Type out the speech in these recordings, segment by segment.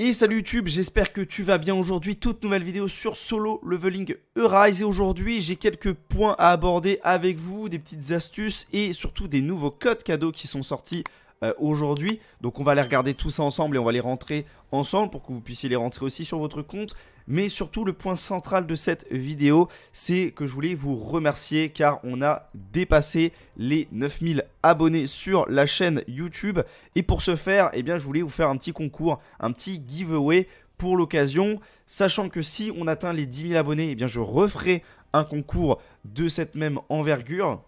Et salut YouTube, j'espère que tu vas bien aujourd'hui, toute nouvelle vidéo sur Solo Leveling Eurise et aujourd'hui j'ai quelques points à aborder avec vous, des petites astuces et surtout des nouveaux codes cadeaux qui sont sortis euh, aujourd'hui. Donc on va les regarder tous ensemble et on va les rentrer ensemble pour que vous puissiez les rentrer aussi sur votre compte. Mais surtout, le point central de cette vidéo, c'est que je voulais vous remercier car on a dépassé les 9000 abonnés sur la chaîne YouTube. Et pour ce faire, eh bien, je voulais vous faire un petit concours, un petit giveaway pour l'occasion. Sachant que si on atteint les 10 000 abonnés, eh bien, je referai un concours de cette même envergure.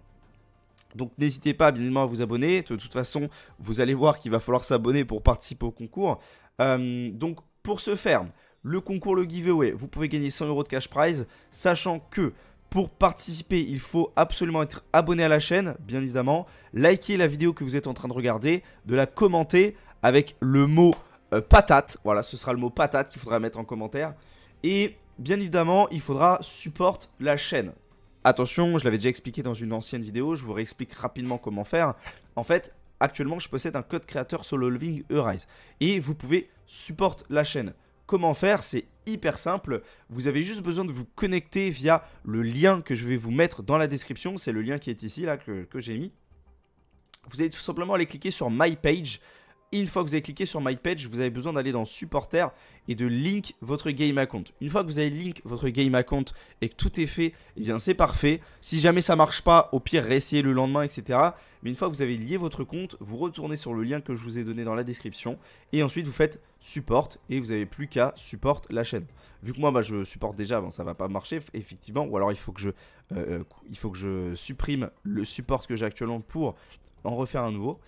Donc n'hésitez pas bien évidemment à vous abonner. De toute façon, vous allez voir qu'il va falloir s'abonner pour participer au concours. Euh, donc pour ce faire, le concours, le giveaway, vous pouvez gagner 100 euros de cash prize, sachant que pour participer, il faut absolument être abonné à la chaîne, bien évidemment, liker la vidéo que vous êtes en train de regarder, de la commenter avec le mot euh, patate. Voilà, ce sera le mot patate qu'il faudra mettre en commentaire. Et bien évidemment, il faudra supporter la chaîne. Attention, je l'avais déjà expliqué dans une ancienne vidéo, je vous réexplique rapidement comment faire. En fait, actuellement, je possède un code créateur Solo Living Eurise et vous pouvez supporter la chaîne. Comment faire C'est hyper simple. Vous avez juste besoin de vous connecter via le lien que je vais vous mettre dans la description. C'est le lien qui est ici, là, que, que j'ai mis. Vous allez tout simplement aller cliquer sur My Page une fois que vous avez cliqué sur My vous avez besoin d'aller dans Supporter et de link votre game account. Une fois que vous avez link votre game account et que tout est fait, eh bien c'est parfait. Si jamais ça marche pas, au pire réessayez le lendemain, etc. Mais une fois que vous avez lié votre compte, vous retournez sur le lien que je vous ai donné dans la description et ensuite vous faites support et vous n'avez plus qu'à support la chaîne. Vu que moi bah, je supporte déjà, bon, ça va pas marcher effectivement, ou alors il faut que je, euh, euh, il faut que je supprime le support que j'ai actuellement pour en refaire un nouveau.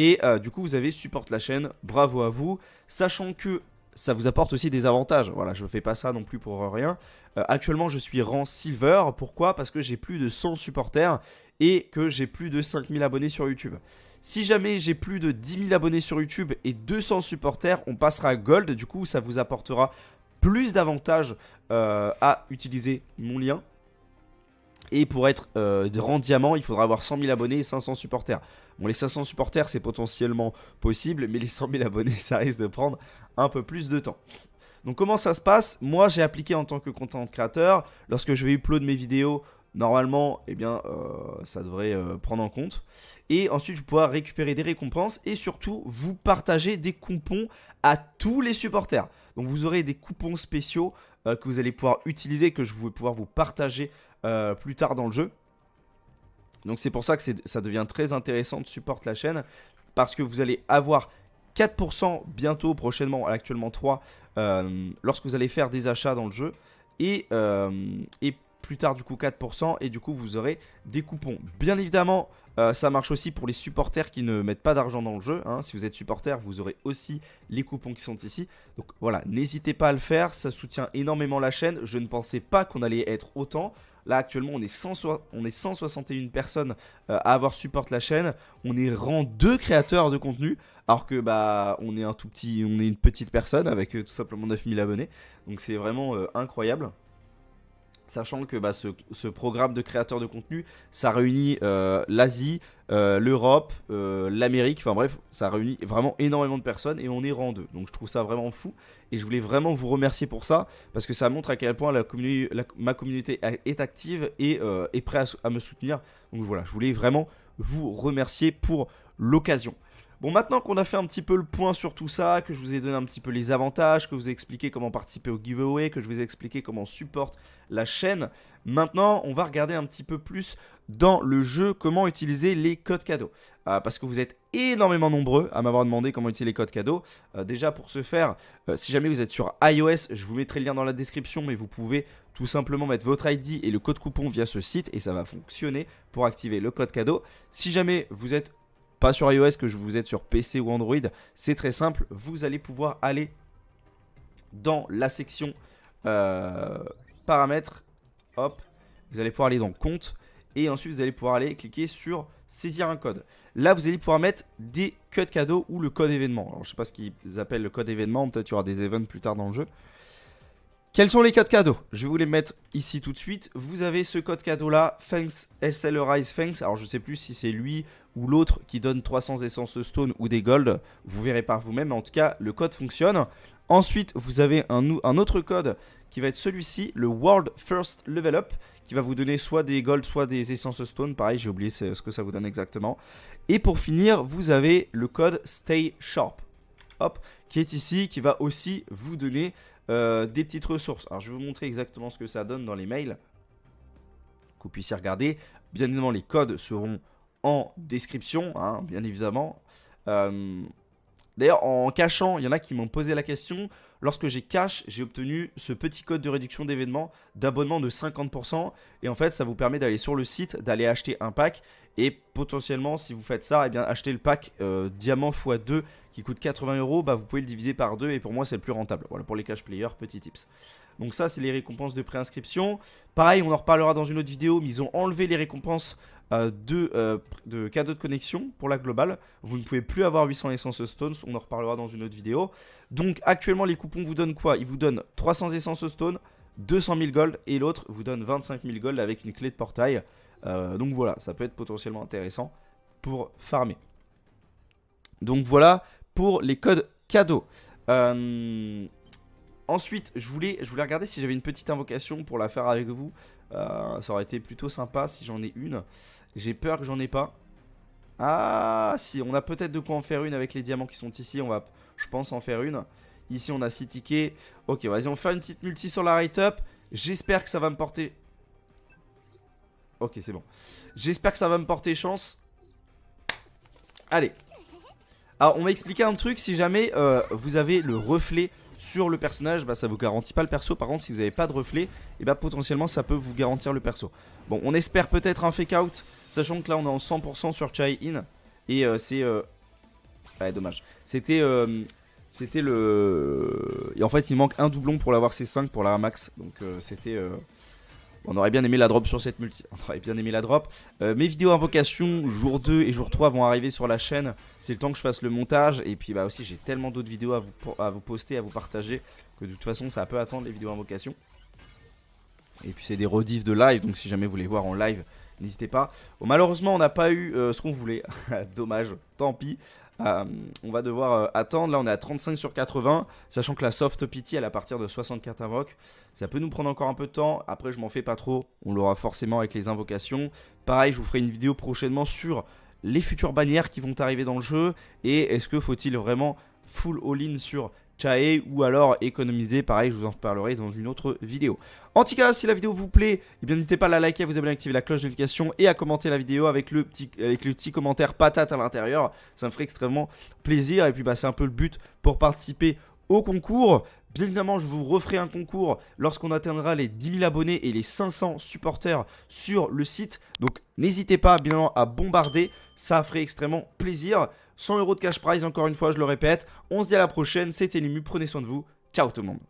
Et euh, du coup, vous avez supporte la chaîne. Bravo à vous. Sachant que ça vous apporte aussi des avantages. Voilà, je ne fais pas ça non plus pour rien. Euh, actuellement, je suis rang silver. Pourquoi Parce que j'ai plus de 100 supporters et que j'ai plus de 5000 abonnés sur YouTube. Si jamais j'ai plus de 10 000 abonnés sur YouTube et 200 supporters, on passera à Gold. Du coup, ça vous apportera plus d'avantages euh, à utiliser mon lien et pour être grand euh, diamant, il faudra avoir 100 000 abonnés et 500 supporters. Bon, les 500 supporters, c'est potentiellement possible, mais les 100 000 abonnés, ça risque de prendre un peu plus de temps. Donc comment ça se passe Moi, j'ai appliqué en tant que content créateur. Lorsque je vais upload mes vidéos, normalement, eh bien, euh, ça devrait euh, prendre en compte. Et ensuite, je vais pouvoir récupérer des récompenses et surtout, vous partager des coupons à tous les supporters. Donc vous aurez des coupons spéciaux que vous allez pouvoir utiliser, que je vais pouvoir vous partager euh, plus tard dans le jeu. Donc c'est pour ça que ça devient très intéressant de supporter la chaîne parce que vous allez avoir 4% bientôt, prochainement, actuellement 3, euh, lorsque vous allez faire des achats dans le jeu et, euh, plus tard du coup 4% et du coup vous aurez des coupons. Bien évidemment, ça marche aussi pour les supporters qui ne mettent pas d'argent dans le jeu. Hein. Si vous êtes supporter, vous aurez aussi les coupons qui sont ici. Donc voilà, n'hésitez pas à le faire, ça soutient énormément la chaîne. Je ne pensais pas qu'on allait être autant. Là, actuellement, on est, 161 personnes euh, à avoir support la chaîne. On est rang 2 créateurs de contenu. Alors que bah on est un tout petit, on est une petite personne avec euh, tout simplement 9000 abonnés. Donc c'est vraiment euh, incroyable sachant que bah, ce, programme de créateurs de contenu, ça réunit euh, l'Asie, euh, l'Europe, euh, l'Amérique, enfin bref, ça réunit vraiment énormément de personnes et on est rang Donc je trouve ça vraiment fou et je voulais vraiment vous remercier pour ça parce que ça montre à quel point la ma communauté est active et est prête à me soutenir. Donc voilà, je voulais vraiment vous remercier pour l'occasion. Bon, maintenant qu'on a fait un petit peu le point sur tout ça, que je vous ai donné un petit peu les avantages, que vous ai expliqué comment participer au giveaway, que je vous ai expliqué comment on supporte la chaîne, maintenant on va regarder un petit peu plus dans le jeu comment utiliser les codes cadeaux. Euh, parce que vous êtes énormément nombreux à m'avoir demandé comment utiliser les codes cadeaux. Euh, déjà pour ce faire, euh, si jamais vous êtes sur iOS, je vous mettrai le lien dans la description, mais vous pouvez tout simplement mettre votre ID et le code coupon via ce site et ça va fonctionner pour activer le code cadeau. Si jamais vous êtes pas sur iOS, que vous êtes sur PC ou Android, c'est très simple. Vous allez pouvoir aller dans la section euh, paramètres. Hop, vous allez pouvoir aller dans compte et ensuite vous allez pouvoir aller cliquer sur saisir un code. Là, vous allez pouvoir mettre des codes cadeaux ou le code événement. je je sais pas ce qu'ils appellent le code événement, peut-être qu'il y aura des events plus tard dans le jeu. Quels sont les codes cadeaux Je vais vous les mettre ici tout de suite. Vous avez ce code cadeau là, Thanks SL e Thanks. Alors je ne sais plus si c'est lui ou l'autre qui donne 300 essences stone ou des gold. Vous verrez par vous-même, en tout cas le code fonctionne. Ensuite, vous avez un, un autre code qui va être celui-ci, le World First Level Up, qui va vous donner soit des gold, soit des essences stone. Pareil, j'ai oublié ce que ça vous donne exactement. Et pour finir, vous avez le code Stay Sharp, hop, qui est ici, qui va aussi vous donner euh, des petites ressources. Alors je vais vous montrer exactement ce que ça donne dans les mails, que vous puissiez regarder. Bien évidemment, les codes seront en description, hein, bien évidemment. Euh, d'ailleurs, en cachant, il y en a qui m'ont posé la question. Lorsque j'ai cache, j'ai obtenu ce petit code de réduction d'événements d'abonnement de 50%. Et en fait, ça vous permet d'aller sur le site, d'aller acheter un pack. Et potentiellement, si vous faites ça, eh bien acheter le pack euh, diamant x2 qui coûte 80 euros, bah, vous pouvez le diviser par 2 et pour moi c'est le plus rentable. Voilà pour les cash players, petit tips. Donc ça c'est les récompenses de préinscription. Pareil, on en reparlera dans une autre vidéo, mais ils ont enlevé les récompenses euh, de, euh, de, cadeaux de connexion pour la globale. Vous ne pouvez plus avoir 800 essences stones, on en reparlera dans une autre vidéo. Donc actuellement les coupons vous donnent quoi Ils vous donnent 300 essences stones, 200 000 gold et l'autre vous donne 25 000 gold avec une clé de portail. Euh, donc voilà, ça peut être potentiellement intéressant pour farmer. Donc voilà pour les codes cadeaux. Euh, ensuite, je voulais, je voulais regarder si j'avais une petite invocation pour la faire avec vous. Euh, ça aurait été plutôt sympa si j'en ai une. J'ai peur que j'en ai pas. Ah, si, on a peut-être de quoi en faire une avec les diamants qui sont ici. On va, je pense, en faire une. Ici, on a six tickets. Ok, vas-y, on fait une petite multi sur la write up J'espère que ça va me porter Ok, c'est bon. J'espère que ça va me porter chance. Allez. Alors, on va expliquer un truc. Si jamais euh, vous avez le reflet sur le personnage, bah, ça vous garantit pas le perso. Par contre, si vous n'avez pas de reflet, et eh bah, potentiellement, ça peut vous garantir le perso. Bon, on espère peut-être un fake-out, sachant que là, on est en 100% sur Chai-In. Et euh, c'est... Euh, ouais, dommage. C'était... C'était le... Et en fait, il manque un doublon pour l'avoir C5 pour la max. Donc, c'était... On aurait bien aimé la drop sur cette multi. On aurait bien aimé la drop. Euh, mes vidéos invocations jour 2 et jour 3 vont arriver sur la chaîne. C'est le temps que je fasse le montage. Et puis bah aussi j'ai tellement d'autres vidéos à vous, à vous poster, à vous partager. Que de toute façon ça peut attendre les vidéos invocations, Et puis c'est des rediffs de live. Donc si jamais vous voulez voir en live, n'hésitez pas. Oh, malheureusement on n'a pas eu euh, ce qu'on voulait. Dommage. Tant pis. Euh, on va devoir euh, attendre. Là, on est à 35 sur 80, sachant que la soft pity, elle à partir de 64 invoques. Ça peut nous prendre encore un peu de temps. Après, je m'en fais pas trop. On l'aura forcément avec les invocations. Pareil, je vous ferai une vidéo prochainement sur les futures bannières qui vont arriver dans le jeu. Et est-ce que faut-il vraiment full all-in sur ou alors économiser. Pareil, je vous en parlerai dans une autre vidéo. En tout cas, si la vidéo vous plaît, eh n'hésitez pas à la liker, à vous abonner, à activer la cloche de notification et à commenter la vidéo avec le petit, avec le petit commentaire patate à l'intérieur. Ça me ferait extrêmement plaisir. Et puis, bah, c'est un peu le but pour participer au concours. Bien évidemment, je vous referai un concours lorsqu'on atteindra les 10 000 abonnés et les 500 supporters sur le site. Donc n'hésitez pas bien à bombarder, ça ferait extrêmement plaisir. 100 euros de cash prize, encore une fois, je le répète. On se dit à la prochaine, c'était Limu, prenez soin de vous. Ciao tout le monde